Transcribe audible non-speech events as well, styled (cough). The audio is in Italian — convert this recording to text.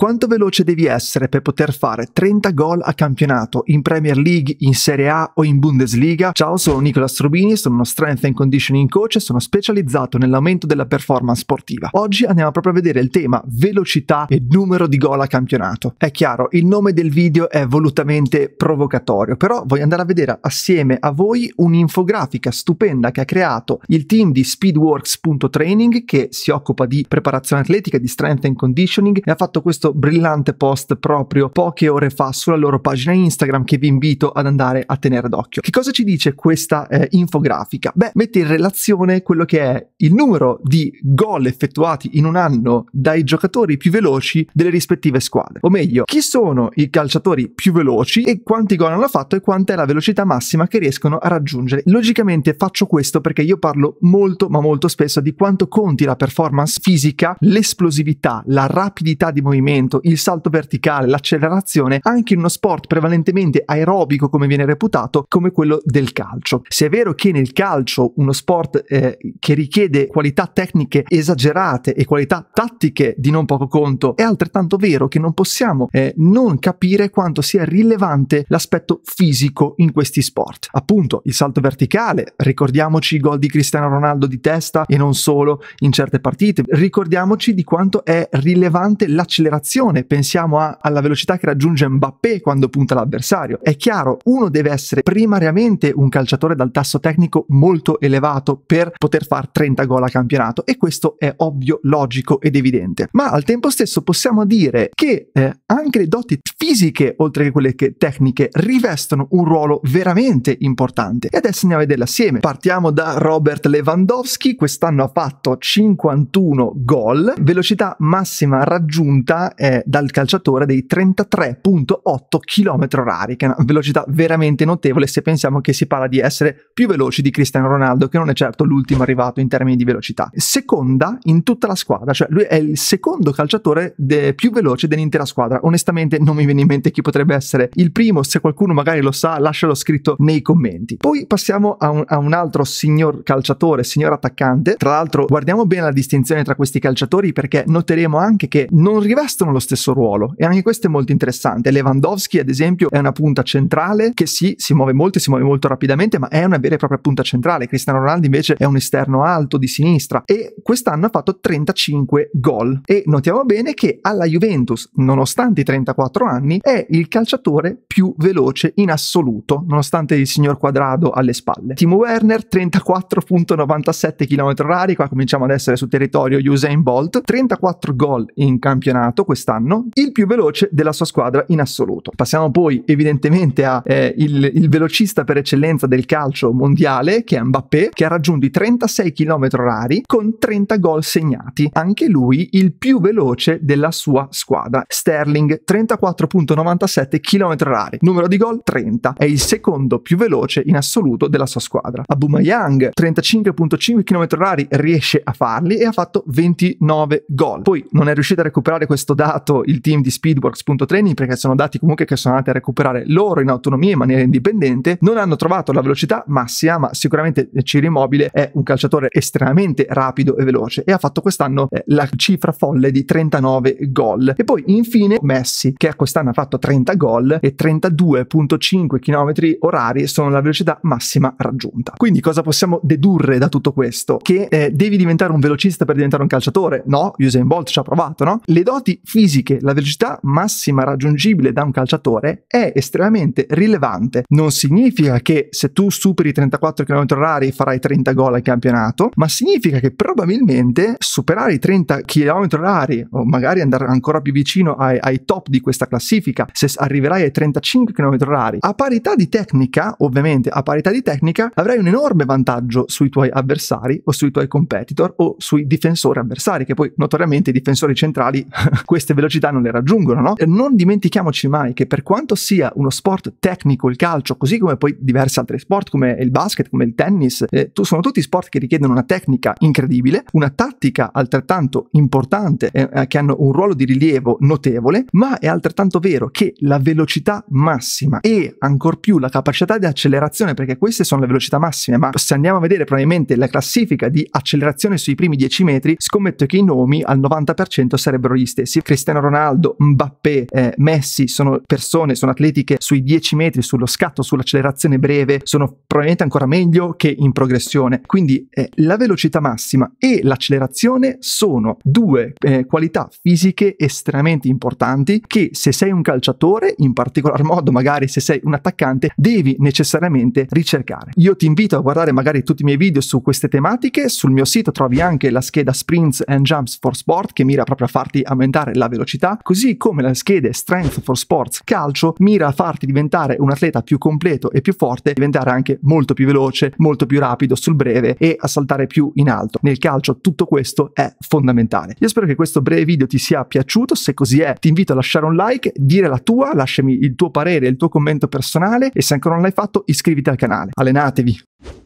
Quanto veloce devi essere per poter fare 30 gol a campionato in Premier League, in Serie A o in Bundesliga? Ciao, sono Nicola Strubini, sono uno strength and conditioning coach e sono specializzato nell'aumento della performance sportiva. Oggi andiamo proprio a vedere il tema velocità e numero di gol a campionato. È chiaro, il nome del video è volutamente provocatorio, però voglio andare a vedere assieme a voi un'infografica stupenda che ha creato il team di speedworks.training che si occupa di preparazione atletica, di strength and conditioning e ha fatto questo brillante post proprio poche ore fa sulla loro pagina Instagram che vi invito ad andare a tenere d'occhio. Che cosa ci dice questa eh, infografica? Beh, mette in relazione quello che è il numero di gol effettuati in un anno dai giocatori più veloci delle rispettive squadre. O meglio, chi sono i calciatori più veloci e quanti gol hanno fatto e quanta è la velocità massima che riescono a raggiungere. Logicamente faccio questo perché io parlo molto ma molto spesso di quanto conti la performance fisica, l'esplosività, la rapidità di movimento movimento, il salto verticale, l'accelerazione, anche in uno sport prevalentemente aerobico come viene reputato, come quello del calcio. Se è vero che nel calcio, uno sport eh, che richiede qualità tecniche esagerate e qualità tattiche di non poco conto, è altrettanto vero che non possiamo eh, non capire quanto sia rilevante l'aspetto fisico in questi sport. Appunto, il salto verticale, ricordiamoci i gol di Cristiano Ronaldo di testa e non solo in certe partite, ricordiamoci di quanto è rilevante l'accelerazione accelerazione, pensiamo a, alla velocità che raggiunge Mbappé quando punta l'avversario. È chiaro, uno deve essere primariamente un calciatore dal tasso tecnico molto elevato per poter fare 30 gol a campionato e questo è ovvio, logico ed evidente. Ma al tempo stesso possiamo dire che eh, anche le doti fisiche, oltre che quelle che tecniche, rivestono un ruolo veramente importante. E adesso andiamo a vederle assieme. Partiamo da Robert Lewandowski, quest'anno ha fatto 51 gol, velocità massima raggiunta eh, dal calciatore dei 33.8 km orari, che è una velocità veramente notevole se pensiamo che si parla di essere più veloci di Cristiano Ronaldo, che non è certo l'ultimo arrivato in termini di velocità. Seconda in tutta la squadra, cioè lui è il secondo calciatore de- più veloce dell'intera squadra. Onestamente non mi viene in mente chi potrebbe essere il primo, se qualcuno magari lo sa lascialo scritto nei commenti. Poi passiamo a un, a un altro signor calciatore, signor attaccante. Tra l'altro guardiamo bene la distinzione tra questi calciatori perché noteremo anche che non rivestono lo stesso ruolo e anche questo è molto interessante. Lewandowski ad esempio è una punta centrale che sì, si muove molto e si muove molto rapidamente, ma è una vera e propria punta centrale. Cristiano Ronaldo invece è un esterno alto di sinistra e quest'anno ha fatto 35 gol e notiamo bene che alla Juventus, nonostante i 34 anni, è il calciatore più veloce in assoluto, nonostante il signor Quadrado alle spalle. Timo Werner 34.97 km/h, qua cominciamo ad essere su territorio Usain Bolt, 34 gol in campionato, quest'anno, il più veloce della sua squadra in assoluto. Passiamo poi evidentemente a eh, il velocista per eccellenza del calcio mondiale, che è Mbappé, che ha raggiunto i 36 km orari con 30 gol segnati, anche lui il più veloce della sua squadra. Sterling 34.97 km orari, numero di gol 30, è il secondo più veloce in assoluto della sua squadra. Abumayang 35.5 km orari riesce a farli e ha fatto 29 gol. Poi non è riuscito a recuperare questo dato il team di speedworks.training perché sono dati comunque che sono andati a recuperare loro in autonomia in maniera indipendente, non hanno trovato la velocità massima, ma sicuramente Ciro Immobile è un calciatore estremamente rapido e veloce e ha fatto quest'anno eh, la cifra folle di 39 gol. E poi infine Messi che quest'anno ha fatto 30 gol e 32.5 km orari sono la velocità massima raggiunta. Quindi cosa possiamo dedurre da tutto questo? Che eh, devi diventare un velocista per diventare un calciatore? No, Usain Bolt ci ha provato, no? Le doti fisiche, la velocità massima raggiungibile da un calciatore è estremamente rilevante. Non significa che se tu superi 34 km/h farai 30 gol al campionato, ma significa che probabilmente superare i 30 km/h o magari andare ancora più vicino ai, ai top di questa classifica, se arriverai ai 35 km/h, a parità di tecnica, ovviamente a parità di tecnica, avrai un enorme vantaggio sui tuoi avversari o sui tuoi competitor o sui difensori avversari, che poi notoriamente i difensori centrali (laughs) queste velocità non le raggiungono, no? Non dimentichiamoci mai che per quanto sia uno sport tecnico il calcio, così come poi diversi altri sport come il basket, come il tennis, eh, sono tutti sport che richiedono una tecnica incredibile, una tattica altrettanto importante eh, eh, che hanno un ruolo di rilievo notevole, ma è altrettanto vero che la velocità massima e ancor più la capacità di accelerazione, perché queste sono le velocità massime, ma se andiamo a vedere probabilmente la classifica di accelerazione sui primi 10 metri, scommetto che i nomi al 90% sarebbero gli stessi Cristiano Ronaldo, Mbappé, eh, Messi sono persone, sono atleti che sui 10 metri, sullo scatto, sull'accelerazione breve sono probabilmente ancora meglio che in progressione. Quindi eh, la velocità massima e l'accelerazione sono due eh, qualità fisiche estremamente importanti che se sei un calciatore, in particolar modo magari se sei un attaccante, devi necessariamente ricercare. Io ti invito a guardare magari tutti i miei video su queste tematiche, sul mio sito trovi anche la scheda Sprints and Jumps for Sport che mira proprio a farti aumentare la velocità, così come la schede Strength for Sports Calcio mira a farti diventare un atleta più completo e più forte, diventare anche molto più veloce, molto più rapido sul breve e a saltare più in alto. Nel calcio tutto questo è fondamentale. Io spero che questo breve video ti sia piaciuto, se così è ti invito a lasciare un like, dire la tua, lasciami il tuo parere, il tuo commento personale e se ancora non l'hai fatto iscriviti al canale. Allenatevi!